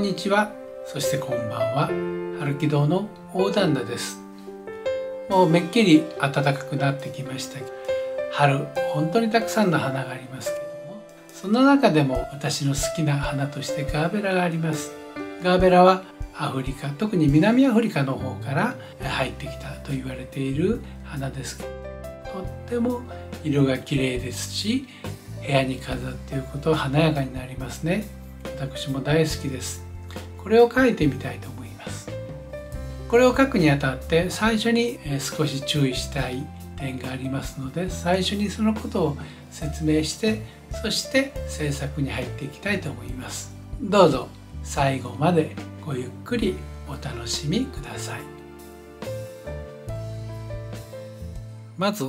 んにちはそしてこんばんは春木堂の大旦那ですもうめっきり暖かくなってきました春本当にたくさんの花がありますけどもその中でも私の好きな花としてガーベラがありますガーベラはアフリカ特に南アフリカの方から入ってきたと言われている花ですとっても色が綺麗ですし部屋に飾っていことは華やかになりますね私も大好きですこれを書いてみたいと思いますこれを書くにあたって最初に少し注意したい点がありますので最初にそのことを説明してそして制作に入っていきたいと思いますどうぞ最後までごゆっくりお楽しみくださいまず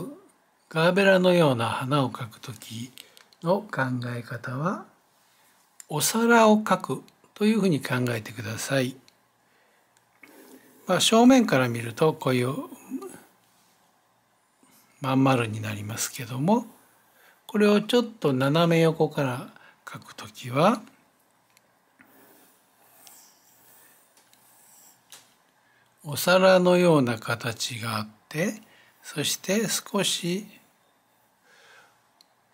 ガーベラのような花を描く時の考え方はお皿を描くというふうに考えてください。まあ、正面から見るとこういうまん丸になりますけどもこれをちょっと斜め横から書くときはお皿のような形があってそして少し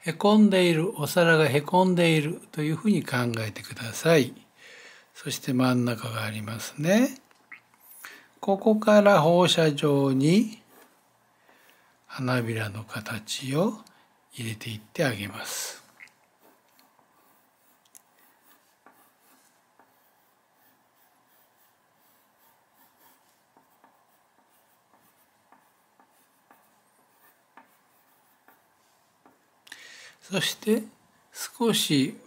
へこんでいるお皿がへこんでいるというふうに考えてください。そして真ん中がありますね。ここから放射状に花びらの形を入れていってあげます。そして少し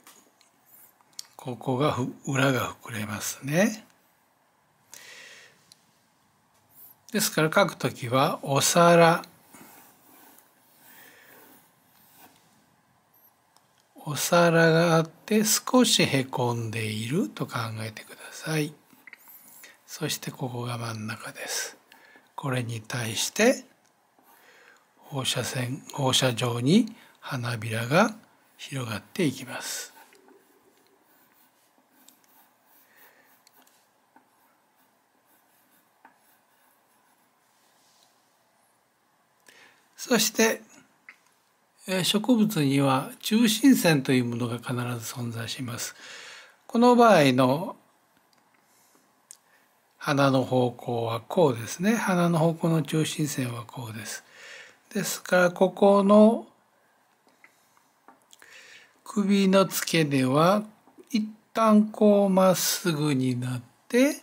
ここが裏が膨れますね。ですから書くときはお皿お皿があって少しへこんでいると考えてください。そしてここが真ん中です。これに対して放射線放射状に花びらが広がっていきます。そして植物には中心線というものが必ず存在します。この場合の花の方向はこうですね。花の方向の中心線はこうです。ですからここの首の付け根は一旦こうまっすぐになって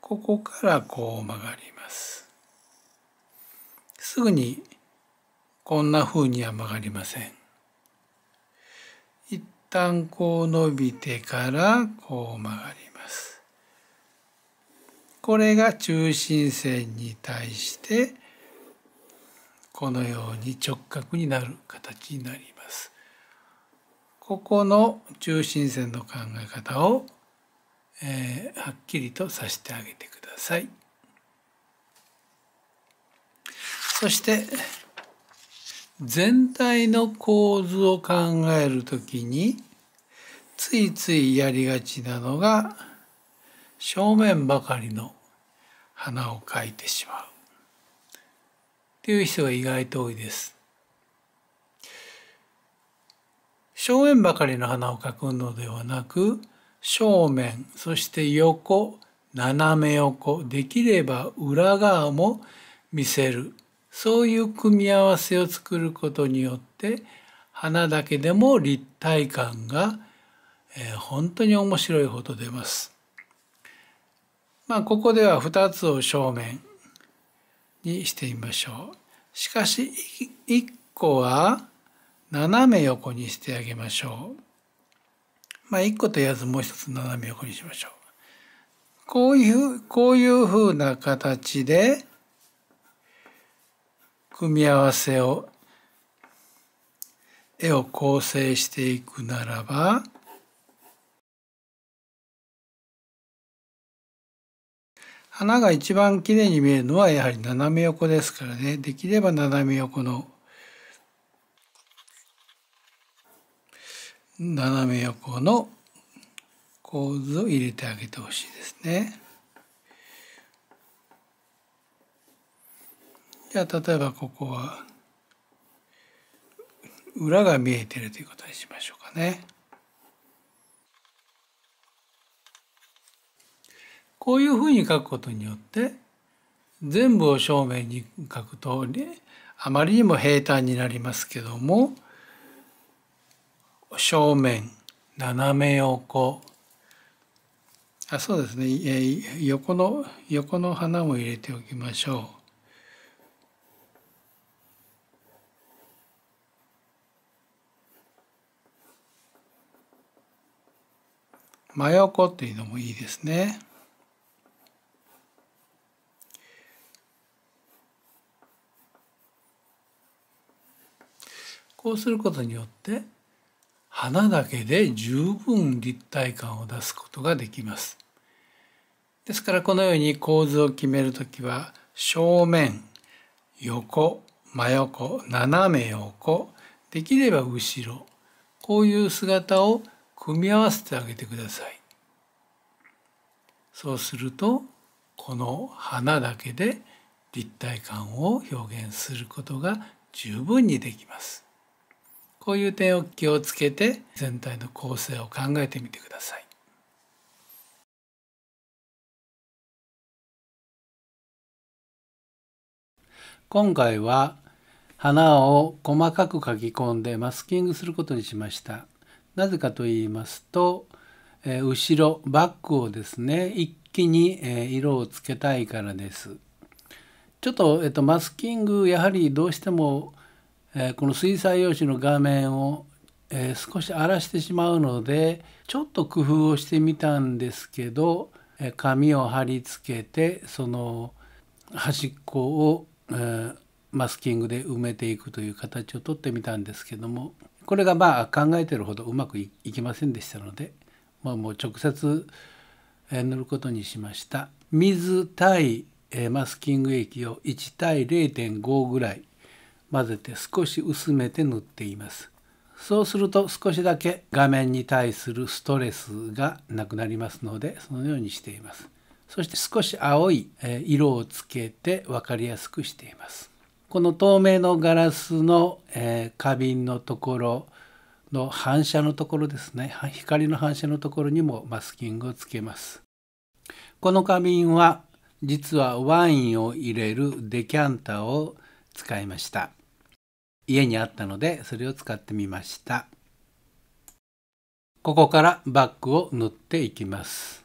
ここからこう曲がります。すぐにこんな風には曲がりません。一旦こう伸びてからこう曲がります。これが中心線に対してこのように直角になる形になります。ここの中心線の考え方を、えー、はっきりとさせてあげてください。そして全体の構図を考えるときについついやりがちなのが正面ばかりの花を描いてしまうっていう人が意外と多いです。正面ばかりの花を描くのではなく正面そして横斜め横できれば裏側も見せるそういう組み合わせを作ることによって花だけでも立体感が、えー、本当に面白いほど出ます。まあここでは2つを正面にしてみましょう。しかし1個は斜め横にしてあげましょう。まあ1個と言わずもう一つ斜め横にしましょう。こういう、こういうふうな形で、組み合わせを絵を構成していくならば花が一番きれいに見えるのはやはり斜め横ですからねできれば斜め横の斜め横の構図を入れてあげてほしいですね。じゃあ例えばここは裏が見えてるということにしましょうかね。こういうふうに書くことによって全部を正面に書くとあまりにも平坦になりますけども正面斜め横あそうですね横の横の花も入れておきましょう。真横っていうのもいいですね。こうすることによって花だけで十分立体感を出すことができます。ですからこのように構図を決めるときは正面、横、真横、斜め横、できれば後ろ、こういう姿を組み合わせてあげてくださいそうするとこの花だけで立体感を表現することが十分にできますこういう点を気をつけて全体の構成を考えてみてください今回は花を細かく書き込んでマスキングすることにしました。なぜかと言いますと、えー、後ろバックをですね一気に、えー、色をつけたいからです。ちょっと、えっと、マスキングやはりどうしても、えー、この水彩用紙の画面を、えー、少し荒らしてしまうのでちょっと工夫をしてみたんですけど、えー、紙を貼り付けてその端っこを、えー、マスキングで埋めていくという形をとってみたんですけどもこれがまあ考えてるほどうまくいきませんでしたので、まあ、もう直接塗ることにしました。水対マスキング液を1対0.5ぐらい混ぜて少し薄めて塗っています。そうすると少しだけ画面に対するストレスがなくなりますのでそのようにしています。そして少し青い色をつけて分かりやすくしています。この透明のガラスの、えー、花瓶のところの反射のところですね光の反射のところにもマスキングをつけますこの花瓶は実はワインを入れるデキャンタを使いました家にあったのでそれを使ってみましたここからバッグを塗っていきます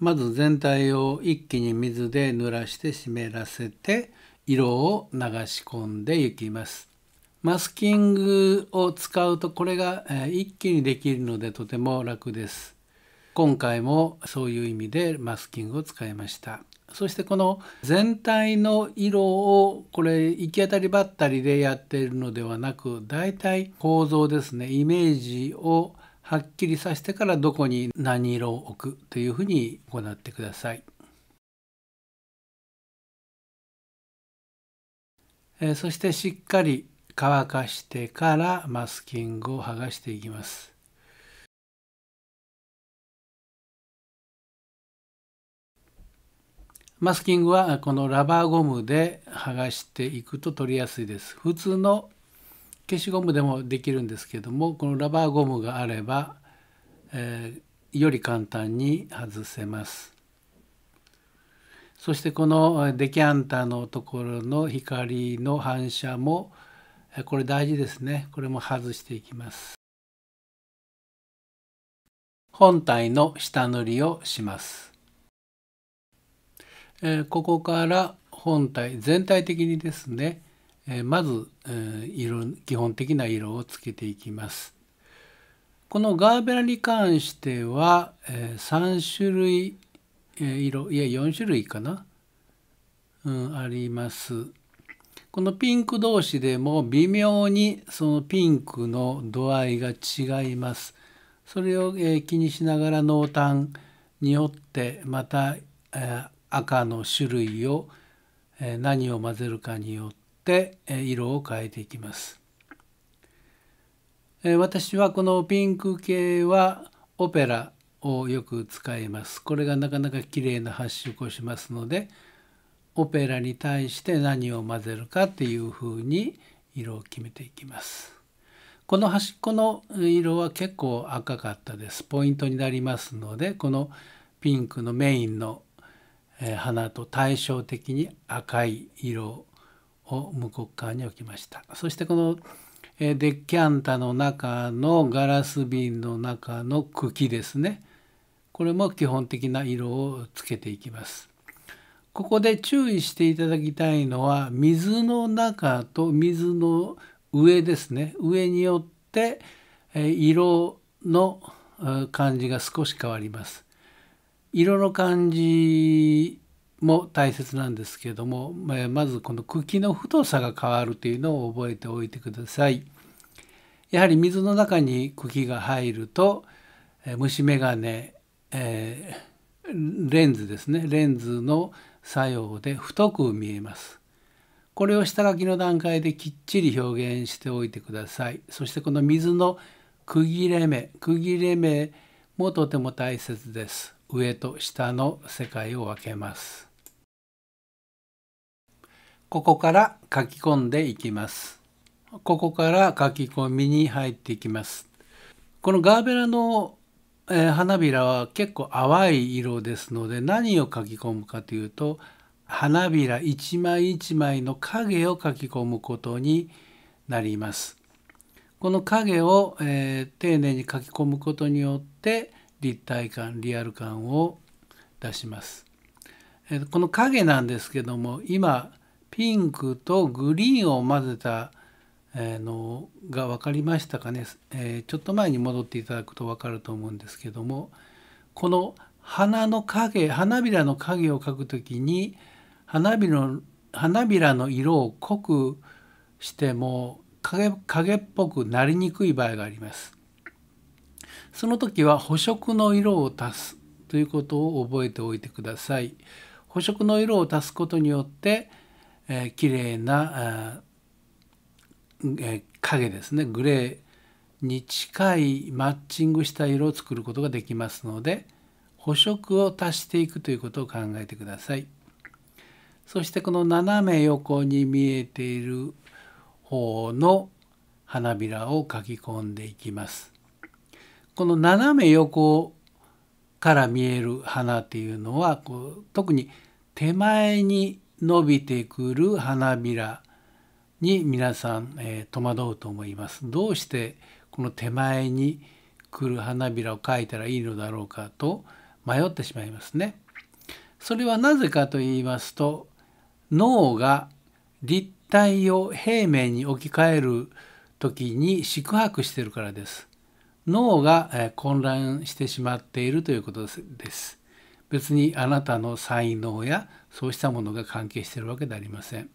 まず全体を一気に水で濡らして湿らせて色を流し込んでいきます。マスキングを使うとこれが一気にできるのでとても楽です。今回もそういう意味でマスキングを使いました。そしてこの全体の色をこれ行き当たりばったりでやっているのではなく大体構造ですねイメージをはっきりさせてからどこに何色を置くというふうに行ってください。えそしてしっかり乾かしてからマスキングを剥がしていきます。マスキングはこのラバーゴムで剥がしていくと取りやすいです。普通の消しゴムでもできるんですけどもこのラバーゴムがあれば、えー、より簡単に外せます。そしてこのデキャンタのところの光の反射もこれ大事ですねこれも外していきます本体の下塗りをしますここから本体全体的にですねまず色基本的な色をつけていきますこのガーベラに関しては3種類色いや4種類かな、うん、あります。このピンク同士でも微妙にそのピンクの度合いが違います。それを、え気にしながら濃淡によってまた、え赤の種類を、え何を混ぜるかによって、え色を変えていきます。え私はこのピンク系はオペラをよく使います。これがなかなか綺麗な発色をしますのでオペラに対して何を混ぜるかっていうふうに色を決めていきます。この端っこの色は結構赤かったです。ポイントになりますのでこのピンクのメインの花と対照的に赤い色を向こう側に置きました。そしてこのデッキャンタの中のガラス瓶の中の茎ですねこれも基本的な色をつけていきます。ここで注意していただきたいのは水の中と水の上ですね上によって色の感じが少し変わります。色の感じも大切なんですけどもまずこの茎の太さが変わるというのを覚えておいてください。やはり水の中に茎が入ると虫眼鏡えー、レンズですねレンズの作用で太く見えます。これを下書きの段階できっちり表現しておいてください。そしてこの水の区切れ目区切れ目もとても大切です。上と下の世界を分けます。ここから書き込んでいきます。ここから書き込みに入っていきます。このガーベラのえー、花びらは結構淡い色ですので何を描き込むかというと花びら一枚一枚の影を描き込むことになります。この影を、えー、丁寧に描き込むことによって立体感リアル感を出します。えー、この影なんですけども今ピンクとグリーンを混ぜたえのが分かりましたかね、えー、ちょっと前に戻っていただくと分かると思うんですけどもこの花の影花びらの影を描くときに花びの花びらの色を濃くしても影影っぽくなりにくい場合があります。その時は補色の色を足すということを覚えておいてください。補色の色を足すことによって、えー、綺麗なえ影ですねグレーに近いマッチングした色を作ることができますので補色を足していくということを考えてくださいそしてこの斜め横に見えている方の花びらを書き込んでいきますこの斜め横から見える花っていうのはこう特に手前に伸びてくる花びらに皆さん、えー、戸惑うと思います。どうしてこの手前に来る花びらを描いたらいいのだろうかと迷ってしまいますね。それはなぜかと言いますと脳が立体を平面に置き換える時に宿泊してるからです。脳が、え混乱してしまっているということです。別にあなたの才能やそうしたものが関係しているわけではありません。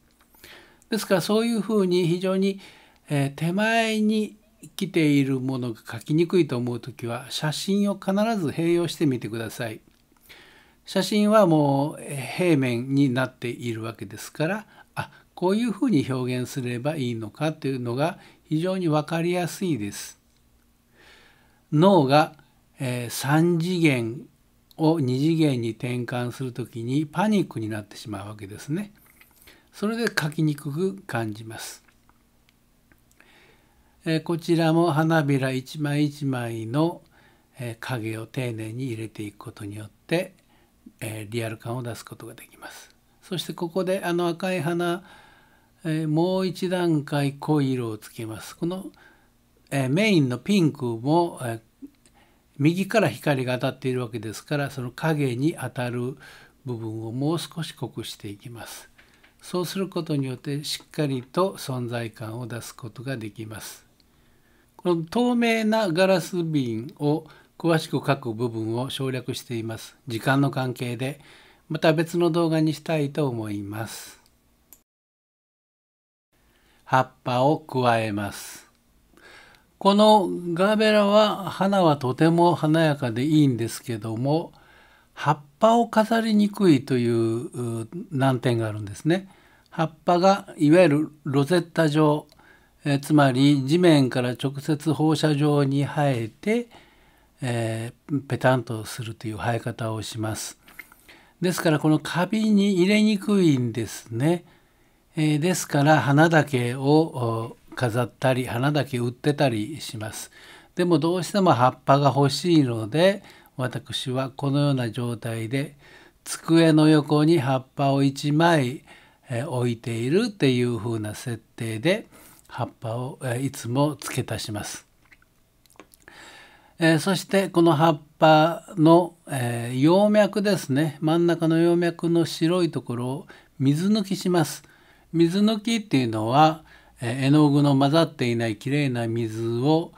ですからそういうふうに非常に、えー、手前に来ているものが書きにくいと思う時は写真を必ず併用してみてください。写真はもう平面になっているわけですからあこういうふうに表現すればいいのかというのが非常に分かりやすいです。脳が、えー、3次元を2次元に転換する時にパニックになってしまうわけですね。それで書きにくく感じます。えこちらも花びら一枚一枚の、え影を丁寧に入れていくことによって、えリアル感を出すことができます。そしてここであの赤い花、えもう一段階濃い色をつけます。この、えメインのピンクも、え右から光が当たっているわけですからその影に当たる部分をもう少し濃くしていきます。そうすることによってしっかりと存在感を出すことができます。この透明なガラス瓶を詳しく書く部分を省略しています。時間の関係で、また別の動画にしたいと思います。葉っぱを加えます。このガーベラは花はとても華やかでいいんですけども、葉っぱを飾りにくいという難点があるんですね。葉っぱがいわゆるロゼッタ状、えつまり地面から直接放射状に生えて、えー、ペタンとするという生え方をします。ですからこのカビに入れにくいんですね。えー、ですから花だけを飾ったり花だけ売ってたりします。でもどうしても葉っぱが欲しいので、私はこのような状態で机の横に葉っぱを1枚置いているっていう風な設定で葉っぱをいつも付け足します。えー、そしてこの葉っぱの、えー、葉脈ですね真ん中の葉脈の白いところを水抜きします水抜きっていうのは、えー、絵の具の混ざっていないきれいな水を、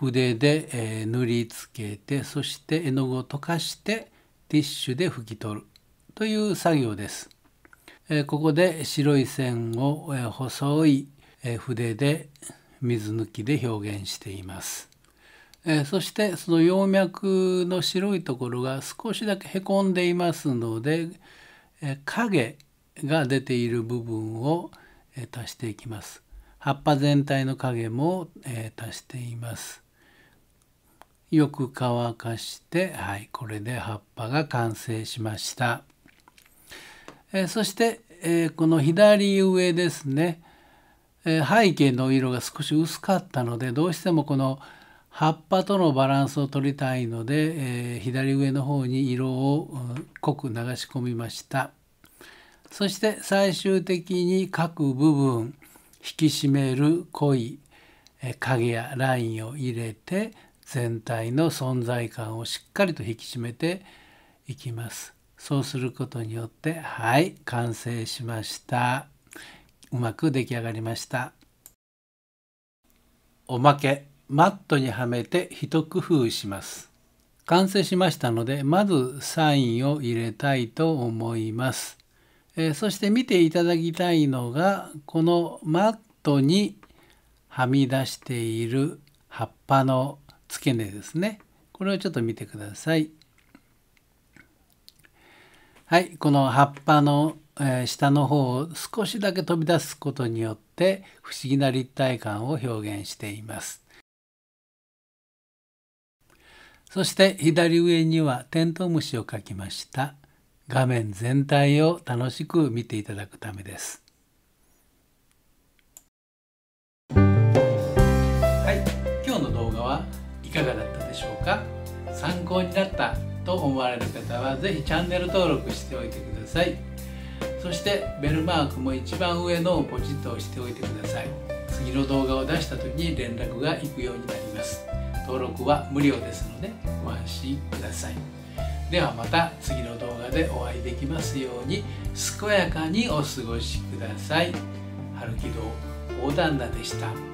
筆で、えー、塗りつけてそして絵の具を溶かしてティッシュで拭き取るという作業です。えー、ここで白い線を、えー、細い、え筆で水抜きで表現しています。えそしてその葉脈の白いところが少しだけへこんでいますので、え影が出ている部分を、え足していきます。葉っぱ全体の影も、え足しています。よく乾かしてはいこれで葉っぱが完成しました、えー、そして、えー、この左上ですね、えー、背景の色が少し薄かったのでどうしてもこの葉っぱとのバランスを取りたいので、え左上の方に色を濃く流し込みましたそして最終的に各部分引き締める濃い影やラインを入れて全体の存在感をしっかりと引き締めていきます。そうすることによってはい完成しました。うまく出来上がりました。おまけマットにはめて一工夫します。完成しましたのでまずサインを入れたいと思います。えー、そして見ていただきたいのがこのマットにはみ出している葉っぱの付け根ですねこれをちょっと見てくださいはいこの葉っぱの、え下の方を少しだけ飛び出すことによって不思議な立体感を表現していますそして左上にはテントウムシを描きました画面全体を楽しく見ていただくためですいかがだったでしょうか参考になったと思われる方は是非チャンネル登録しておいてくださいそしてベルマークも一番上のをポチッと押しておいてください次の動画を出した時に連絡が行くようになります登録は無料ですのでご安心くださいではまた次の動画でお会いできますように健やかにお過ごしください春木堂大旦那でした。